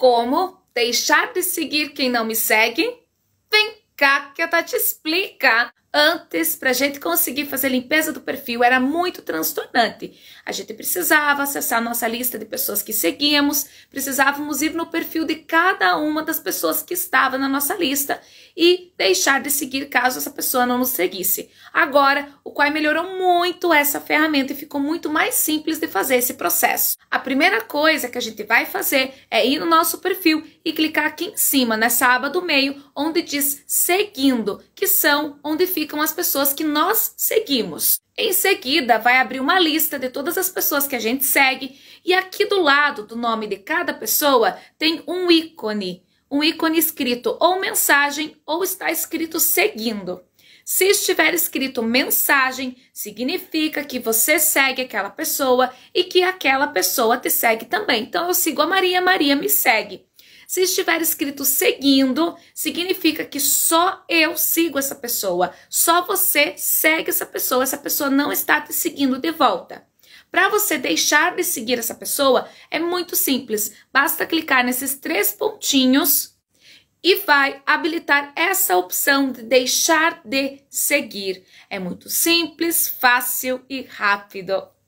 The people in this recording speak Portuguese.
Como deixar de seguir quem não me segue? Vem cá que a te explica! Antes, para a gente conseguir fazer a limpeza do perfil, era muito transtornante. A gente precisava acessar nossa lista de pessoas que seguíamos, precisávamos ir no perfil de cada uma das pessoas que estava na nossa lista e deixar de seguir caso essa pessoa não nos seguisse. Agora, o Quai melhorou muito essa ferramenta e ficou muito mais simples de fazer esse processo. A primeira coisa que a gente vai fazer é ir no nosso perfil e clicar aqui em cima, nessa aba do meio, onde diz seguindo, que são onde fica ficam as pessoas que nós seguimos. Em seguida, vai abrir uma lista de todas as pessoas que a gente segue e aqui do lado do nome de cada pessoa tem um ícone, um ícone escrito ou mensagem ou está escrito seguindo. Se estiver escrito mensagem, significa que você segue aquela pessoa e que aquela pessoa te segue também. Então eu sigo a Maria, Maria me segue. Se estiver escrito seguindo, significa que só eu sigo essa pessoa, só você segue essa pessoa, essa pessoa não está te seguindo de volta. Para você deixar de seguir essa pessoa, é muito simples. Basta clicar nesses três pontinhos e vai habilitar essa opção de deixar de seguir. É muito simples, fácil e rápido.